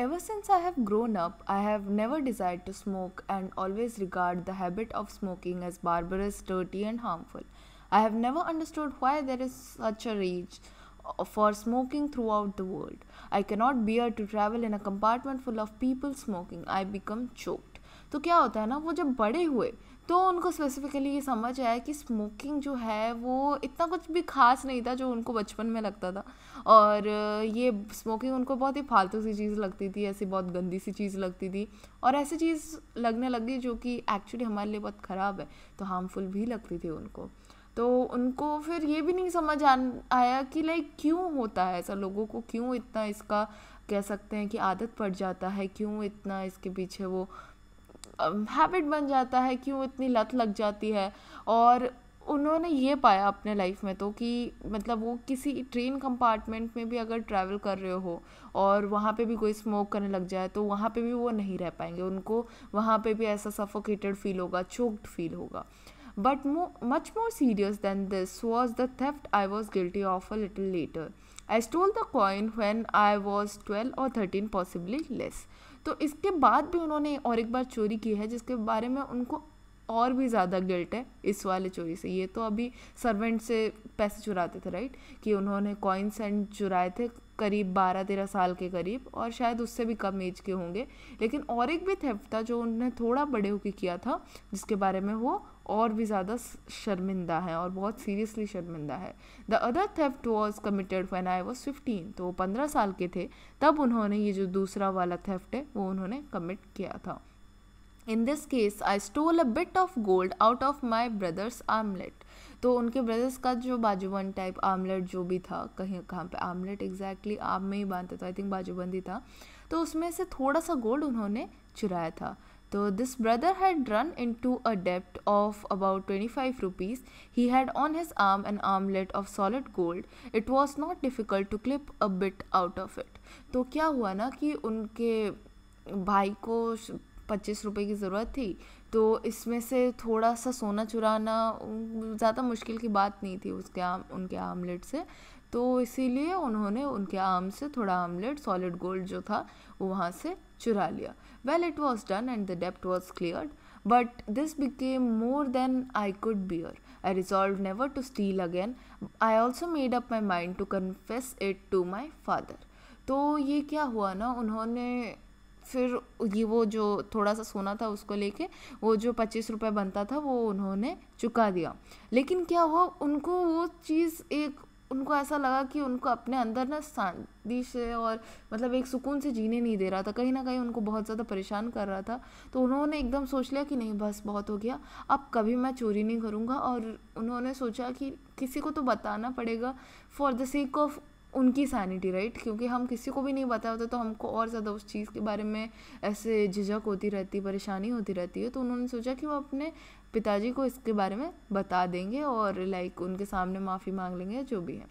Ever since I have grown up, I have never desired to smoke and always regard the habit of smoking as barbarous, dirty, and harmful. I have never understood why there is such a rage for smoking throughout the world. I cannot bear to travel in a compartment full of people smoking. I become choked. तो क्या होता है ना वो जब बड़े हुए तो उनको स्पेसिफिकली ये समझ आया कि स्मोकिंग जो है वो इतना कुछ भी खास नहीं था जो उनको बचपन में लगता था और ये स्मोकिंग उनको बहुत ही फालतू सी चीज़ लगती थी ऐसी बहुत गंदी सी चीज़ लगती थी और ऐसी चीज़ लगने लगी जो कि एक्चुअली हमारे लिए बहुत ख़राब है तो हार्मफुल भी लगती थी उनको तो उनको फिर ये भी नहीं समझ आया कि लाइक क्यों होता है ऐसा लोगों को क्यों इतना इसका कह सकते हैं कि आदत पड़ जाता है क्यों इतना इसके पीछे वो हैबिट बन जाता है क्यों इतनी लत लग जाती है और उन्होंने ये पाया अपने लाइफ में तो कि मतलब वो किसी ट्रेन कंपार्टमेंट में भी अगर ट्रैवल कर रहे हो और वहाँ पे भी कोई स्मोक करने लग जाए तो वहाँ पे भी वो नहीं रह पाएंगे उनको वहाँ पे भी ऐसा सफोकेटेड फील होगा चोक्ड फील होगा बट मो much more serious than this was the theft I was guilty of a little later I stole the coin when I was twelve or thirteen possibly less तो इसके बाद भी उन्होंने और एक बार चोरी की है जिसके बारे में उनको और भी ज़्यादा गिल्ट है इस वाले चोरी से ये तो अभी सर्वेंट से पैसे चुराते थे राइट कि उन्होंने कॉइन्स एंड चुराए थे करीब बारह तेरह साल के करीब और शायद उससे भी कम एज के होंगे लेकिन और एक भी थेफ्ट था जो उन्होंने थोड़ा बड़े होके किया था जिसके बारे में वो और भी ज़्यादा शर्मिंदा है और बहुत सीरियसली शर्मिंदा है the other theft was committed when I was fifteen तो वो पंद्रह साल के थे तब उन्होंने ये जो दूसरा वाला थेफ्ट है वो उन्होंने कमिट किया था in this case I stole a bit of gold out of my brother's armlet तो उनके ब्रदर्स का जो बाजूबंद टाइप आमलेट जो भी था कहीं कहाँ पे आमलेट एग्जैक्टली exactly, आम में ही बांधता था आई थिंक बाजूबंद ही था तो उसमें से थोड़ा सा गोल्ड उन्होंने चुराया था तो this brother had run into a डेप्ट of about twenty five rupees he had on his arm an armlet of solid gold it was not difficult to clip a bit out of it तो क्या हुआ ना कि उनके भाई को पच्चीस रुपए की ज़रूरत थी तो इसमें से थोड़ा सा सोना चुराना ज़्यादा मुश्किल की बात नहीं थी उसके आम उनके आमलेट से तो इसीलिए उन्होंने उनके आम से थोड़ा आमलेट सॉलिड गोल्ड जो था वो वहाँ से चुरा लिया well it was done and the डेप्ट was cleared but this became more than I could bear I resolved never to steal again I also made up my mind to confess it to my father तो ये क्या हुआ ना उन्होंने फिर ये वो जो थोड़ा सा सोना था उसको लेके वो जो पच्चीस रुपये बनता था वो उन्होंने चुका दिया लेकिन क्या हुआ उनको वो चीज़ एक उनको ऐसा लगा कि उनको अपने अंदर ना शांति से और मतलब एक सुकून से जीने नहीं दे रहा था कहीं ना कहीं उनको बहुत ज़्यादा परेशान कर रहा था तो उन्होंने एकदम सोच लिया कि नहीं बस बहुत हो गया अब कभी मैं चोरी नहीं करूँगा और उन्होंने सोचा कि किसी को तो बताना पड़ेगा फॉर द सेक ऑफ उनकी सैनिटी राइट क्योंकि हम किसी को भी नहीं बताया होता तो हमको और ज़्यादा उस चीज़ के बारे में ऐसे झिझक होती रहती परेशानी होती रहती है तो उन्होंने सोचा कि वो अपने पिताजी को इसके बारे में बता देंगे और लाइक उनके सामने माफ़ी मांग लेंगे जो भी है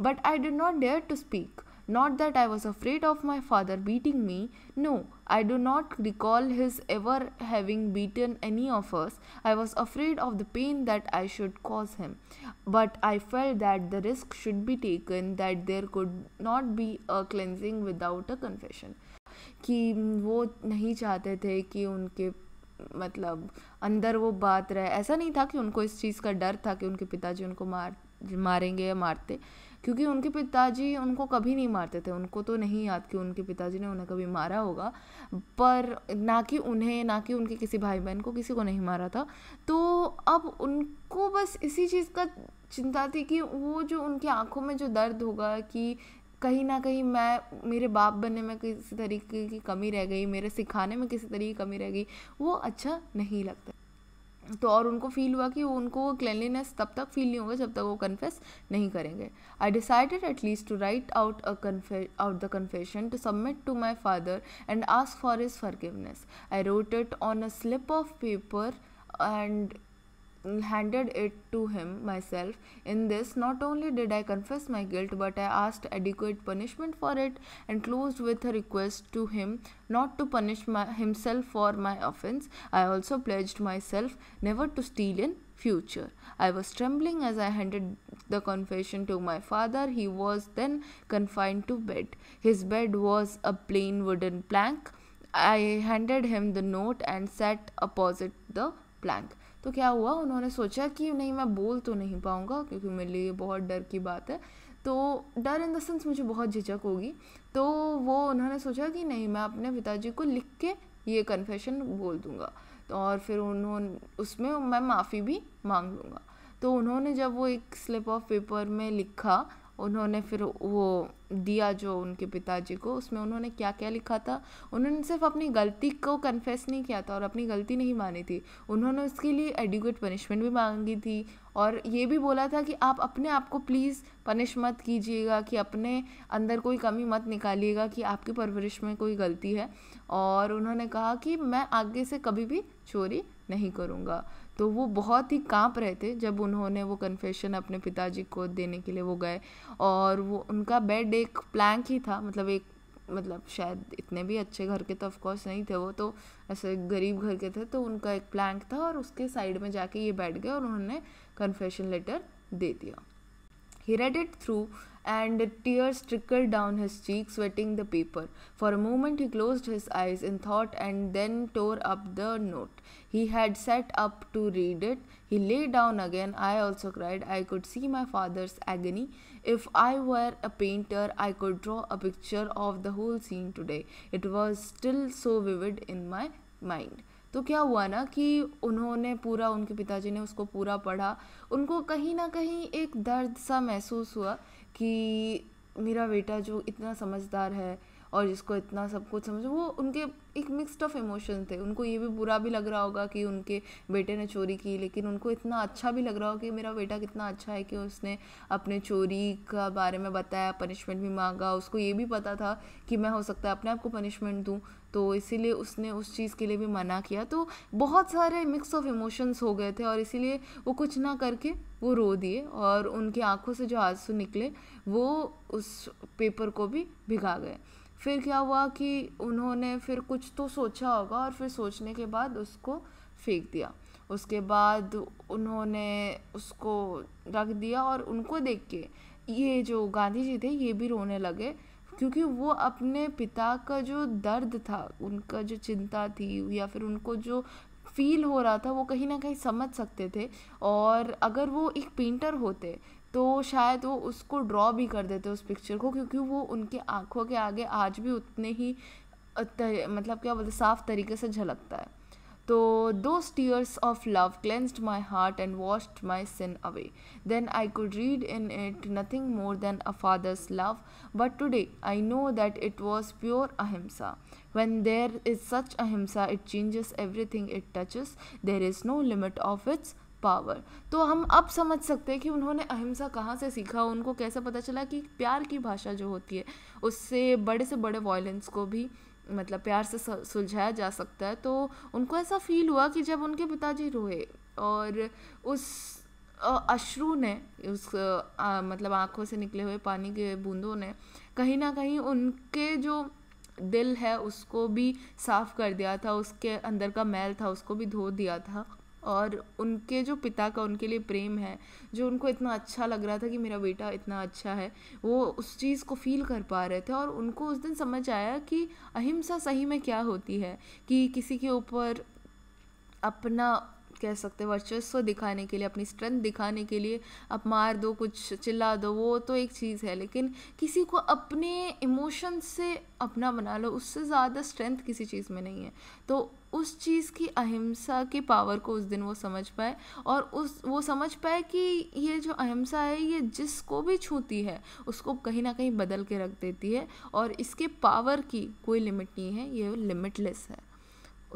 but I did not dare to speak Not that I was afraid of my father beating me. No, I do not recall his ever having beaten any of us. I was afraid of the pain that I should cause him. But I felt that the risk should be taken, that there could not be a cleansing without a confession. कि वो नहीं चाहते थे कि उनके मतलब अंदर वो बात रहे ऐसा नहीं था कि उनको इस चीज़ का डर था कि उनके पिताजी उनको मार मारेंगे या मारते क्योंकि उनके पिताजी उनको कभी नहीं मारते थे उनको तो नहीं याद कि उनके पिताजी ने उन्हें कभी मारा होगा पर ना कि उन्हें ना कि उनके किसी भाई बहन को किसी को नहीं मारा था तो अब उनको बस इसी चीज़ का चिंता थी कि वो जो उनकी आंखों में जो दर्द होगा कि कहीं ना कहीं मैं मेरे बाप बनने में किसी तरीके की कमी रह गई मेरे सिखाने में किसी तरीके की कमी रह गई वो अच्छा नहीं लगता तो और उनको फील हुआ कि उनको क्लिनलीनेस तब तक फील नहीं होगा जब तक वो कन्फेस नहीं करेंगे I decided at least to write out a out the confession to submit to my father and ask for his forgiveness I wrote it on a slip of paper एंड handed it to him myself. In this, not only did I confess my guilt, but I asked adequate punishment for it and closed with a request to him not to punish my, himself for my offense. I also pledged myself never to steal in future. I was trembling as I handed the confession to my father. He was then confined to bed. His bed was a plain wooden plank. I handed him the note and sat opposite the plank. तो क्या हुआ उन्होंने सोचा कि नहीं मैं बोल तो नहीं पाऊँगा क्योंकि मेरे लिए बहुत डर की बात है तो डर इन देंस मुझे बहुत झिझक होगी तो वो उन्होंने सोचा कि नहीं मैं अपने पिताजी को लिख के ये कन्फेशन बोल दूँगा तो और फिर उन्होंने उसमें मैं माफ़ी भी मांग लूँगा तो उन्होंने जब वो एक स्लिप ऑफ पेपर में लिखा उन्होंने फिर वो दिया जो उनके पिताजी को उसमें उन्होंने क्या क्या लिखा था उन्होंने सिर्फ अपनी गलती को कन्फेस नहीं किया था और अपनी गलती नहीं मानी थी उन्होंने उसके लिए एडिक्वेट पनिशमेंट भी मांगी थी और ये भी बोला था कि आप अपने आप को प्लीज़ पनिश मत कीजिएगा कि अपने अंदर कोई कमी मत निकालिएगा कि आपकी परवरिश में कोई गलती है और उन्होंने कहा कि मैं आगे से कभी भी चोरी नहीं करूँगा तो वो बहुत ही कांप रहे थे जब उन्होंने वो कन्फेशन अपने पिताजी को देने के लिए वो गए और वो उनका बेड शेड एक प्लैंक ही था मतलब एक मतलब शायद इतने भी अच्छे घर के तो ऑफकोर्स नहीं थे वो तो ऐसे गरीब घर के थे तो उनका एक प्लैंक था और उसके साइड में जाके ये बैठ गए और उन्होंने कन्फेशन लेटर दे दिया He read it through, and tears trickled down his cheeks, wetting the paper. For a moment, he closed his eyes in thought and then tore up the note. He had sat up to read it. He lay down again. I also cried. I could see my father's agony If I were a painter, I could draw a picture of the whole scene today. It was still so vivid in my mind. तो क्या हुआ ना कि उन्होंने पूरा उनके पिताजी ने उसको पूरा पढ़ा उनको कहीं ना कहीं एक दर्द सा महसूस हुआ कि मेरा बेटा जो इतना समझदार है और जिसको इतना सब कुछ समझ वो उनके एक मिक्सड ऑफ इमोशन थे उनको ये भी बुरा भी लग रहा होगा कि उनके बेटे ने चोरी की लेकिन उनको इतना अच्छा भी लग रहा होगा कि मेरा बेटा कितना अच्छा है कि उसने अपने चोरी का बारे में बताया पनिशमेंट भी मांगा उसको ये भी पता था कि मैं हो सकता है अपने आप को पनिशमेंट दूँ तो इसीलिए उसने उस चीज़ के लिए भी मना किया तो बहुत सारे मिक्स ऑफ इमोशंस हो गए थे और इसीलिए वो कुछ ना करके वो रो दिए और उनकी आंखों से जो आंसू निकले वो उस पेपर को भी भिगा गए फिर क्या हुआ कि उन्होंने फिर कुछ तो सोचा होगा और फिर सोचने के बाद उसको फेंक दिया उसके बाद उन्होंने उसको रख दिया और उनको देख के ये जो गांधी जी थे ये भी रोने लगे क्योंकि वो अपने पिता का जो दर्द था उनका जो चिंता थी या फिर उनको जो फील हो रहा था वो कहीं ना कहीं समझ सकते थे और अगर वो एक पेंटर होते तो शायद वो उसको ड्रॉ भी कर देते उस पिक्चर को क्योंकि वो उनके आँखों के आगे आज भी उतने ही मतलब क्या बोलते साफ तरीके से झलकता है तो those tears of love cleansed my heart and washed my sin away then I could read in it nothing more than a father's love but today I know that it was pure ahimsa there is such ahimsa it changes everything it touches there is no limit of its power तो हम अब समझ सकते हैं कि उन्होंने अहिंसा कहाँ से सीखा उनको कैसे पता चला कि प्यार की भाषा जो होती है उससे बड़े से बड़े वायलेंस को भी मतलब प्यार से सुलझाया जा सकता है तो उनको ऐसा फील हुआ कि जब उनके पिताजी रोए और उस अश्रु ने उस आ, मतलब आंखों से निकले हुए पानी के बूंदों ने कहीं ना कहीं उनके जो दिल है उसको भी साफ़ कर दिया था उसके अंदर का मैल था उसको भी धो दिया था और उनके जो पिता का उनके लिए प्रेम है जो उनको इतना अच्छा लग रहा था कि मेरा बेटा इतना अच्छा है वो उस चीज़ को फील कर पा रहे थे और उनको उस दिन समझ आया कि अहिंसा सही में क्या होती है कि किसी के ऊपर अपना कह सकते वर्चस्व दिखाने के लिए अपनी स्ट्रेंथ दिखाने के लिए आप मार दो कुछ चिल्ला दो वो तो एक चीज़ है लेकिन किसी को अपने इमोशन से अपना बना लो उससे ज़्यादा स्ट्रेंथ किसी चीज़ में नहीं है तो उस चीज़ की अहिंसा की पावर को उस दिन वो समझ पाए और उस वो समझ पाए कि ये जो अहिंसा है ये जिसको भी छूती है उसको कहीं ना कहीं बदल के रख देती है और इसके पावर की कोई लिमिट नहीं है ये लिमिटलेस है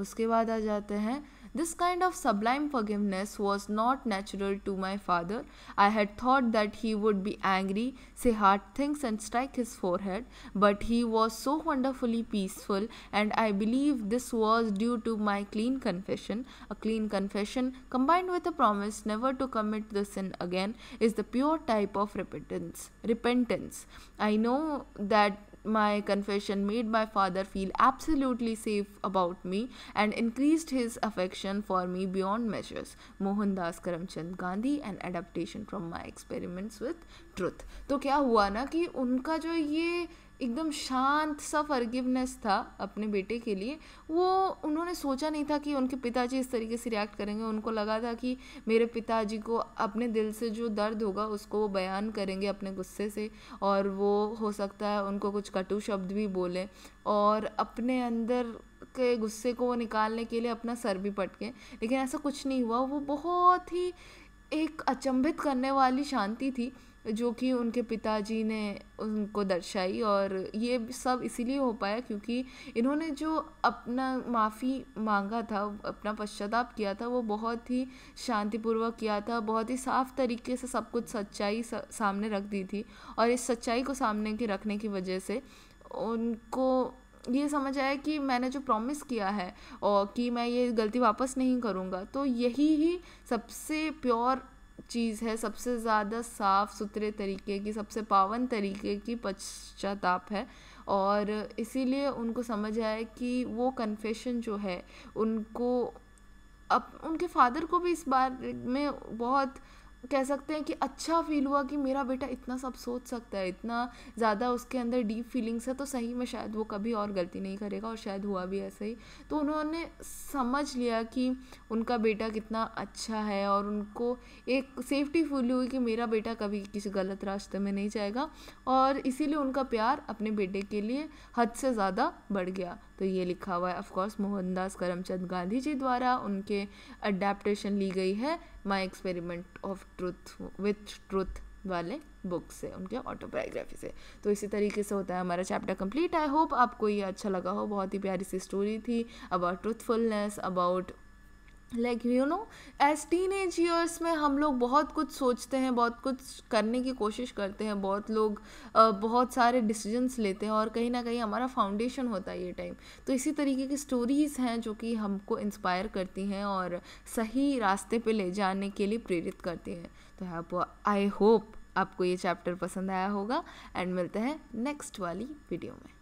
उसके बाद आ जाते हैं This kind of sublime forgiveness was not natural to my father. I had thought that he would be angry, say hard things, and strike his forehead, but he was so wonderfully peaceful, and I believe this was due to my clean confession. A clean confession, combined with a promise never to commit the sin again, is the pure type of repentance. Repentance. I know that my confession made my father feel absolutely safe about me and increased his affection for me beyond measures. Mohandas Karamchand Gandhi, an adaptation from my experiments with truth. तो क्या हुआ ना कि उनका जो ये एकदम शांत सा फर्गिवनेस था अपने बेटे के लिए वो उन्होंने सोचा नहीं था कि उनके पिताजी इस तरीके से रिएक्ट करेंगे उनको लगा था कि मेरे पिताजी को अपने दिल से जो दर्द होगा उसको वो बयान करेंगे अपने गुस्से से और वो हो सकता है उनको कुछ कटु शब्द भी बोलें और अपने अंदर के गुस्से को वो निकालने के लिए अपना सर भी पटकें लेकिन ऐसा कुछ नहीं हुआ वो बहुत ही एक अचंभित करने वाली शांति थी जो कि उनके पिताजी ने उनको दर्शाई और ये सब इसीलिए हो पाया क्योंकि इन्होंने जो अपना माफ़ी मांगा था अपना पश्चाताप किया था वो बहुत ही शांतिपूर्वक किया था बहुत ही साफ तरीके से सब कुछ सच्चाई सामने रख दी थी और इस सच्चाई को सामने के रखने की वजह से उनको ये समझ आया कि मैंने जो प्रॉमिस किया है और कि मैं ये गलती वापस नहीं करूँगा तो यही ही सबसे प्योर चीज़ है सबसे ज़्यादा साफ़ सुथरे तरीके की सबसे पावन तरीके की पश्चाताप है और इसीलिए उनको समझ आया कि वो कन्फेशन जो है उनको अब उनके फादर को भी इस बार में बहुत कह सकते हैं कि अच्छा फील हुआ कि मेरा बेटा इतना सब सोच सकता है इतना ज़्यादा उसके अंदर डीप फीलिंग्स है तो सही में शायद वो कभी और गलती नहीं करेगा और शायद हुआ भी ऐसे ही तो उन्होंने समझ लिया कि उनका बेटा कितना अच्छा है और उनको एक सेफ्टी फील हुई कि मेरा बेटा कभी किसी गलत रास्ते में नहीं जाएगा और इसीलिए उनका प्यार अपने बेटे के लिए हद से ज़्यादा बढ़ गया तो ये लिखा हुआ है ऑफकोर्स मोहनदास करमचंद गांधी जी द्वारा उनके अडेप्टशन ली गई है my experiment of truth with truth वाले बुक से उनके ऑटोबायोग्राफी से तो इसी तरीके से होता है हमारा चैप्टर कंप्लीट आई होप आपको ये अच्छा लगा हो बहुत ही प्यारी सी स्टोरी थी about truthfulness about like you know age teenage years में हम लोग बहुत कुछ सोचते हैं बहुत कुछ करने की कोशिश करते हैं बहुत लोग बहुत सारे डिसीजंस लेते हैं और कहीं ना कहीं हमारा फाउंडेशन होता है ये टाइम तो इसी तरीके की स्टोरीज़ हैं जो कि हमको इंस्पायर करती हैं और सही रास्ते पे ले जाने के लिए प्रेरित करती हैं तो आप आई होप आपको ये चैप्टर पसंद आया होगा एंड मिलते हैं नेक्स्ट वाली वीडियो में